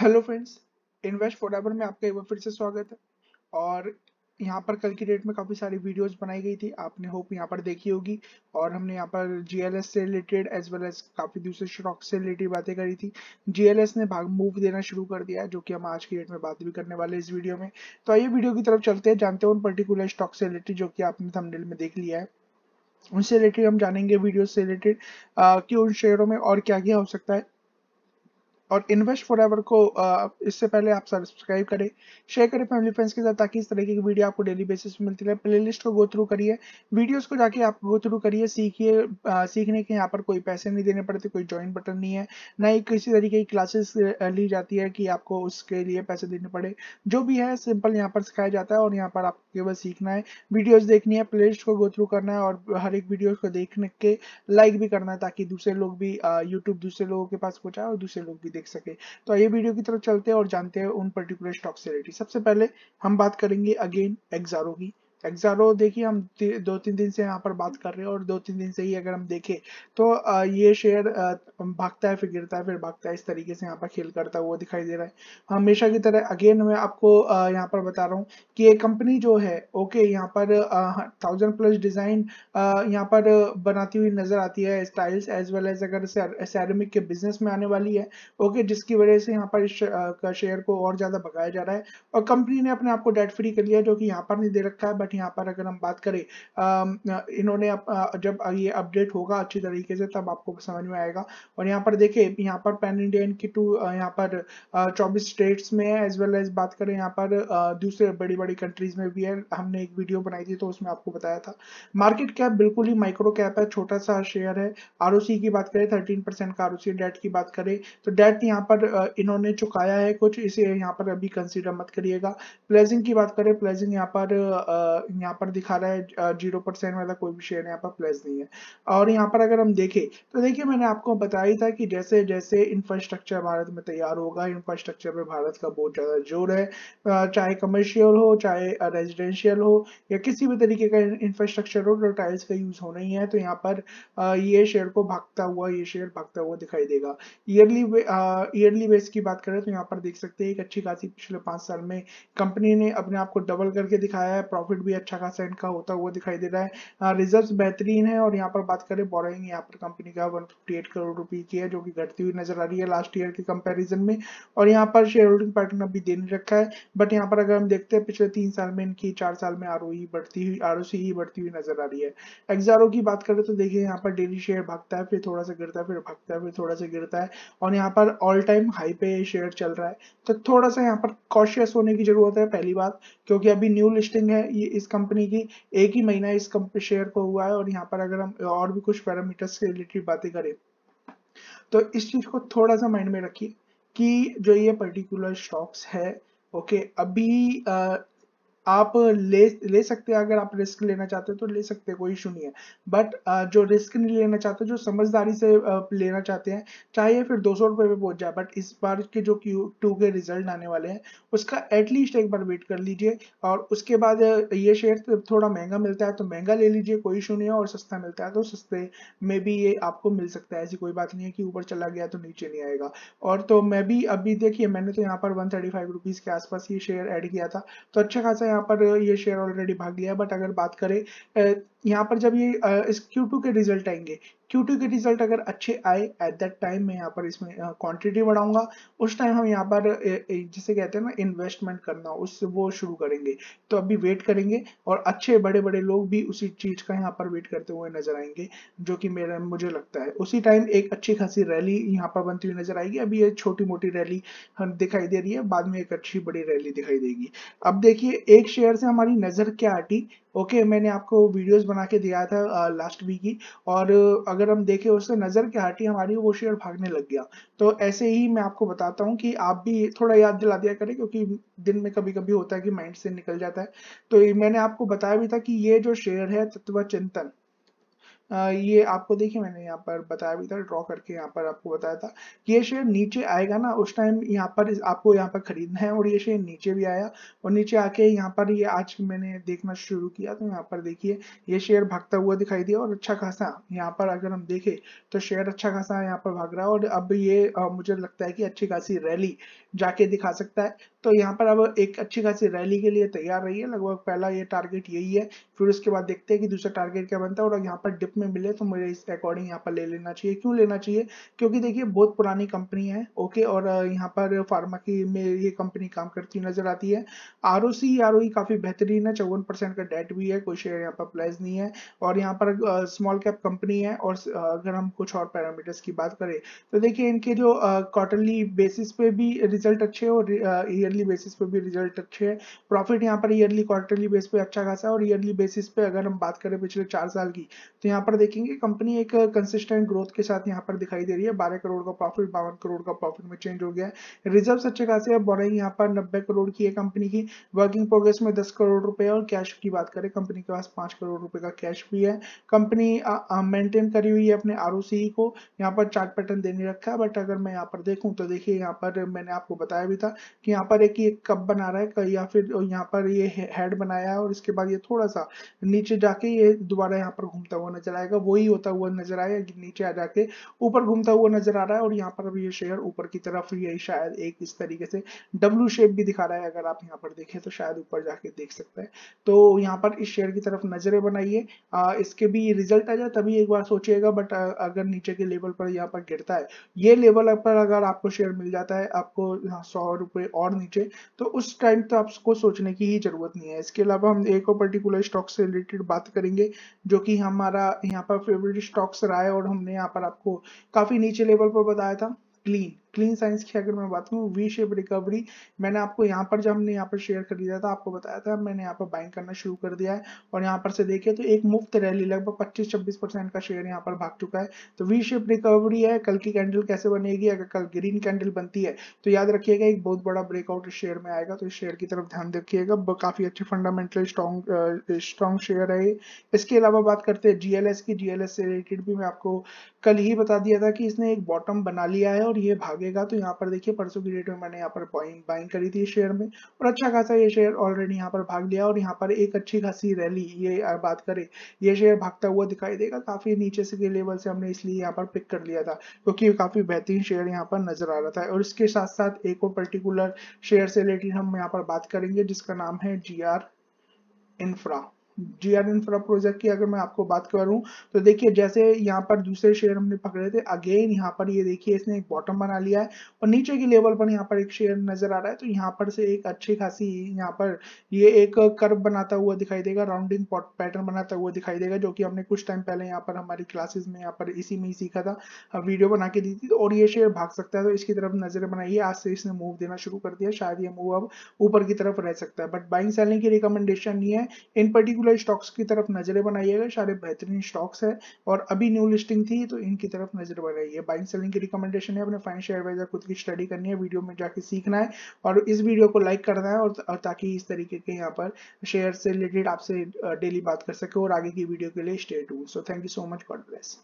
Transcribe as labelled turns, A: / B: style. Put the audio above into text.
A: hello friends invest फोटाबर में आपका एक बार फिर से स्वागत है और यहाँ पर कल की डेट में काफ़ी सारी वीडियोस बनाई गई थी आपने होप यहाँ पर देखी होगी और हमने यहाँ पर जीएलएस से रिलेटेड एज वेल एज काफ़ी दूसरे स्टॉक से रिलेटेड बातें करी थी जीएलएस ने भाग मूव देना शुरू कर दिया जो कि हम आज की डेट में बात भी करने वाले इस वीडियो में तो आइए वीडियो की तरफ चलते हैं जानते हैं उन पर्टिकुलर स्टॉक से रिलेटेड जो कि आपने थमडेल में देख लिया है उनसे रिलेटेड हम जानेंगे वीडियो से रिलेटेड कि उन शेयरों में और क्या क्या हो सकता है और इन्वेस्ट फॉर एवर को इससे पहले आप सब्सक्राइब करें शेयर करें फैमिली फ्रेंड्स के साथ ताकि इस तरीके की वीडियो आपको डेली बेसिस पर मिलती रहे प्लेलिस्ट को गो थ्रू करिए वीडियोज़ को जाके आप गो थ्रू करिए सीखिए सीखने के यहाँ पर कोई पैसे नहीं देने पड़ते कोई ज्वाइन बटन नहीं है ना ही किसी तरीके की क्लासेस ली जाती है कि आपको उसके लिए पैसे देने पड़े जो भी है सिंपल यहाँ पर सिखाया जाता है और यहाँ पर आपको केवल सीखना है वीडियोज देखनी है प्ले को गो थ्रू करना है और हर एक वीडियोज को देखने के लाइक भी करना है ताकि दूसरे लोग भी यूट्यूब दूसरे लोगों के पास पहुँचाए और दूसरे लोग भी देख सके तो आइए वीडियो की तरफ चलते हैं और जानते हैं उन पर्टिकुलर स्टॉक से रिलेटेड सबसे पहले हम बात करेंगे अगेन एग्जारो की एग्जारो देखिए हम दो तीन दिन से यहाँ पर बात कर रहे हैं और दो तीन दिन से ही अगर हम देखें तो ये शेयर भागता है फिर गिरता है फिर भागता है इस तरीके से यहाँ पर खेल करता हुआ दिखाई दे रहा है हमेशा की तरह अगेन मैं आपको यहाँ पर बता रहा हूँ कि ये कंपनी जो है ओके यहाँ पर थाउजेंड प्लस डिज़ाइन यहाँ पर बनाती हुई नज़र आती है स्टाइल्स एज वेल एज अगर सैरमिक के बिजनेस में आने वाली है ओके जिसकी वजह से यहाँ पर इस शेयर को और ज़्यादा भगाया जा रहा है और कंपनी ने अपने आप को डेट फ्री कर लिया जो कि यहाँ पर नहीं दे रखा है बट यहाँ पर अगर हम बात करें इन्होंने जब ये अपडेट होगा अच्छी तरीके से तब आपको समझ में आएगा और यहाँ पर देखे यहाँ पर पैन इंडिया इनकी टू यहाँ पर चौबीस स्टेट्स में है एज वेल एज बात करें यहाँ पर दूसरे बड़ी बड़ी कंट्रीज में भी है हमने एक वीडियो बनाई थी तो उसमें आपको बताया था मार्केट कैप बिल्कुल ही माइक्रो कैप है छोटा सा शेयर है आर की बात करें थर्टीन परसेंट का आर डेट की बात करें तो डेट यहाँ पर इन्होंने चुकाया है कुछ इसे यहाँ पर अभी कंसिडर मत करिएगा प्लेजिंग की बात करें प्लेजिंग यहाँ पर यहाँ पर दिखा रहा है जीरो परसेंट वाला कोई भी शेयर यहाँ पर प्लस नहीं है और यहाँ पर अगर हम देखें तो देखिए मैंने आपको बताया था कि जैसे जैसे इंफ्रास्ट्रक्चर भारत में तैयार होगा इंफ्रास्ट्रक्चर पर भारत का बहुत ज़्यादा जोर है चाहे कमर्शियल हो चाहे रेजिडेंशियल हो या किसी भी तरीके का इंफ्रास्ट्रक्चर हो तो टाइल्स का यूज़ होना ही है तो यहाँ पर ये शेयर को भागता हुआ ये शेयर भागता हुआ दिखाई देगा ईयरली ईयरली बेस की बात करें तो यहाँ पर देख सकते हैं एक अच्छी खासी पिछले पांच साल में कंपनी ने अपने आप को डबल करके दिखाया है प्रॉफिट भी अच्छा खासा इनका होता हुआ दिखाई दे रहा है रिजर्व हाँ, बेहतरीन है और यहाँ पर बात करें बोरिंग यहाँ पर कंपनी का वन फिफ्टी एट करोड़ रुपए की है जो कि घटती हुई नजर आ रही है लास्ट ईयर के कंपेरिजन में और यहाँ पर शेयर होल्डिंग पैटर्न अभी दे नहीं रखा है बट यहाँ पर अगर हम देखते हैं पिछले तीन साल में इनकी चार साल में आर बढ़ती हुई आर ही बढ़ती हुई नजर आ रही है एक्सारो की बात करें तो देखिए यहाँ पर डेली शेयर भागता है फिर थोड़ा सा गिरता है फिर भागता है फिर थोड़ा सा गिरता है और यहाँ पर ऑल टाइम हाई पे शेयर चल रहा है तो थोड़ा सा यहाँ पर कॉशियस होने की जरूरत है पहली बात क्योंकि अभी न्यू लिस्टिंग है ये इस कंपनी की एक ही महीना इस शेयर को हुआ है और यहाँ पर अगर हम और भी कुछ पैरामीटर्स से रिलेटेड बातें करें तो इस चीज को थोड़ा सा माइंड में रखिए कि जो ये पर्टिकुलर स्टॉक्स है ओके अभी आप ले ले सकते हैं अगर आप रिस्क लेना चाहते हो तो ले सकते हैं कोई इशू नहीं है बट uh, जो रिस्क नहीं लेना चाहते जो समझदारी से uh, लेना चाहते हैं चाहे फिर दो सौ रुपये पे पहुंच जाए बट इस बार के जो क्यू टू के रिजल्ट आने वाले हैं उसका एटलीस्ट एक बार वेट कर लीजिए और उसके बाद uh, ये शेयर तो थोड़ा महंगा मिलता है तो महंगा ले लीजिए कोई इशू नहीं है और सस्ता मिलता है तो सस्ते में भी ये आपको मिल सकता है ऐसी कोई बात नहीं है कि ऊपर चला गया तो नीचे नहीं आएगा और तो मैं भी अभी देखिए मैंने तो यहाँ पर वन थर्टी फाइव रुपीज़ के आसपास ये शेयर एड किया था तो अच्छा खासा यहाँ पर ये शेयर ऑलरेडी भाग लिया बट अगर बात करें यहाँ पर जब ये इस Q2 के रिजल्ट आएंगे Q2 के रिजल्ट अगर अच्छे आए एट दैट टाइम मैं यहाँ पर इसमें क्वांटिटी बढ़ाऊंगा उस टाइम हम यहाँ पर जिसे कहते हैं ना इन्वेस्टमेंट करना उस वो शुरू करेंगे तो अभी वेट करेंगे और अच्छे बड़े बड़े लोग भी उसी चीज का यहाँ पर वेट करते हुए नजर आएंगे जो कि मेरा मुझे लगता है उसी टाइम एक अच्छी खासी रैली यहाँ पर बनती हुई नजर आएगी अभी ये छोटी मोटी रैली दिखाई दे रही है बाद में एक अच्छी बड़ी रैली दिखाई देगी अब देखिए एक शेयर से हमारी नजर क्या हटी ओके okay, मैंने आपको वीडियोस बना के दिया था आ, लास्ट वीक की और अगर हम देखें उससे नज़र के हाटी हमारी वो शेयर भागने लग गया तो ऐसे ही मैं आपको बताता हूँ कि आप भी थोड़ा याद दिला दिया करें क्योंकि दिन में कभी कभी होता है कि माइंड से निकल जाता है तो मैंने आपको बताया भी था कि ये जो शेयर है तत्व चिंतन ये आपको देखिए मैंने यहाँ पर बताया भी था ड्रॉ करके यहाँ पर आपको बताया था कि ये शेयर नीचे आएगा ना उस टाइम यहाँ पर आपको यहाँ पर खरीदना है और ये शेयर नीचे भी आया और नीचे आके यहाँ पर ये आज मैंने देखना शुरू किया तो यहाँ पर देखिए ये शेयर भागता हुआ दिखाई दिया और अच्छा खासा यहाँ पर अगर हम देखे तो शेयर अच्छा खासा यहाँ पर भाग रहा है और अब ये मुझे लगता है कि अच्छी खासी रैली जाके दिखा सकता है तो यहाँ पर अब एक अच्छी खासी रैली के लिए तैयार रही है लगभग पहला ये टारगेट यही है फिर उसके बाद देखते हैं कि दूसरा टारगेट क्या बनता है और यहाँ पर डिप में में मिले तो मुझे इसके अकॉर्डिंग यहाँ पर ले लेना चाहिए क्यों लेना चाहिए क्योंकि देखिए बहुत पुरानी कंपनी है ओके और यहाँ पर फार्मा की में ये कंपनी काम करती नजर आती है R O C R O e काफ़ी बेहतरीन है चौवन परसेंट का डेट भी है कोई शेयर यहाँ पर प्राइस नहीं है और यहाँ पर स्मॉल कैप कंपनी है और अगर हम कुछ और पैरामीटर्स की बात करें तो देखिये इनके जो क्वार्टरली बेसिस पे भी रिजल्ट अच्छे और ईयरली बेसिस पे भी रिजल्ट अच्छे है प्रॉफिट यहाँ पर ईयरली क्वार्टरली बेस पे अच्छा खासा है और ईयरली बेसिस पे अगर हम बात करें पिछले चार साल की तो यहाँ पर देखेंगे कंपनी एक कंसिस्टेंट ग्रोथ के साथ यहाँ पर दिखाई दे रही है बारह करोड़ का प्रॉफिट बावन करोड़ का प्रॉफिट में चेंज हो गया है रिजर्व अच्छे खासे है बोरिंग यहाँ पर नब्बे करोड़ की है कंपनी की वर्किंग प्रोग्रेस में दस करोड़ रुपए और कैश की बात करें कंपनी के पास पांच करोड़ रुपए का कैश भी है कंपनी मेंटेन करी हुई है अपने आर e को यहाँ पर चार्ट पैटर्न देने रखा है बट अगर मैं यहाँ पर देखूँ तो देखिए यहाँ पर मैंने आपको बताया भी था कि यहाँ पर एक कप बना रहा है या फिर यहाँ पर ये हेड बनाया है और इसके बाद ये थोड़ा सा नीचे जाके ये दोबारा यहाँ पर घूमता हुआ नजर चला आएगा वही होता हुआ नजर आया नीचे आ जाके ऊपर घूमता हुआ नजर आ रहा है और यहाँ पर अभी ये शेयर ऊपर की तरफ ये शायद एक इस तरीके से डब्लू शेप भी दिखा रहा है अगर आप यहाँ पर देखें तो शायद ऊपर जाके देख सकते हैं तो यहाँ पर इस शेयर की तरफ नजरें बनाइए इसके भी रिजल्ट आ जाए तभी एक बार सोचिएगा बट अगर नीचे के लेवल पर यहाँ पर गिरता है ये लेवल पर अगर आपको शेयर मिल जाता है आपको सौ रुपये और नीचे तो उस टाइम तो आपको सोचने की ही जरूरत नहीं है इसके अलावा हम एक और पर्टिकुलर स्टॉक से रिलेटेड बात करेंगे जो कि हमारा आपके यहाँ पर फेवरेट स्टॉक्स रहा है और हमने यहाँ पर आपको काफी नीचे लेवल पर बताया था क्लीन क्लीन साइंस की अगर मैं बात करूँ वी शेप रिकवरी मैंने आपको यहाँ पर जब हमने यहाँ पर शेयर खरीदा था आपको बताया था मैंने यहाँ पर बाइंग करना शुरू कर दिया है और यहाँ पर से देखिए तो एक मुफ्त रैली लगभग पच्चीस छब्बीस परसेंट का शेयर यहाँ पर भाग चुका है तो वी शेप रिकवरी है कल की कैंडल कैसे बनेगी अगर कल ग्रीन कैंडल बनती है तो याद रखिएगा एक बहुत बड़ा ब्रेकआउट इस शेयर में आएगा तो इस शेयर की तरफ ध्यान रखिएगा काफी अच्छे फंडामेंटल स्ट्रॉन्ग स्ट्रॉन्ग शेयर है इसके अलावा बात करते हैं जीएलएस की जीएलएस से रिलेटेड भी मैं आपको कल ही बता दिया था कि इसने एक बॉटम बना लिया है और ये भाग लगेगा तो यहाँ पर देखिए परसों की डेट में मैंने यहाँ पर बाइंग करी थी शेयर में और अच्छा खासा ये शेयर ऑलरेडी यहाँ पर भाग लिया और यहाँ पर एक अच्छी खासी रैली ये बात करें ये शेयर भागता हुआ दिखाई देगा काफी नीचे से के लेवल से हमने इसलिए यहाँ पर पिक कर लिया था क्योंकि काफी बेहतरीन शेयर यहाँ पर नजर आ रहा था और इसके साथ साथ एक और पर्टिकुलर शेयर से रिलेटेड हम यहाँ पर बात करेंगे जिसका नाम है G infra GR infra project की अगर मैं आपको बात करूं तो देखिए जैसे यहाँ पर दूसरे शेयर हमने पकड़े थे अगेन यहाँ पर ये देखिए इसने एक बॉटम बना लिया है और नीचे की लेवल पर यहाँ पर एक शेयर नजर आ रहा है तो यहाँ पर से एक अच्छी खासी यहाँ पर ये एक कर्व बनाता हुआ दिखाई देगा राउंडिंग पैटर्न बनाता हुआ दिखाई देगा जो कि हमने कुछ टाइम पहले यहाँ पर हमारी क्लासेस में यहाँ पर इसी में ही सीखा था वीडियो बना के दी थी तो और ये शेयर भाग सकता है तो इसकी तरफ नजर बनाइए आज से इसने मूव देना शुरू कर दिया शायद ये मूव अब ऊपर की तरफ रह सकता है बट बाइंग सेलिंग की रिकमेंडेशन नहीं है इन पर्टिकुलर पर्टिकुलर स्टॉक्स की तरफ नजरें बनाइएगा सारे बेहतरीन स्टॉक्स है और अभी न्यू लिस्टिंग थी तो इनकी तरफ नजर बनाइए बाइंग सेलिंग की रिकमेंडेशन है अपने फाइनेंशियल एडवाइजर खुद की स्टडी करनी है वीडियो में जाके सीखना है और इस वीडियो को लाइक करना है और ताकि इस तरीके के यहाँ पर शेयर से रिलेटेड आपसे डेली बात कर सके और आगे की वीडियो के लिए स्टे टू so thank you so much God bless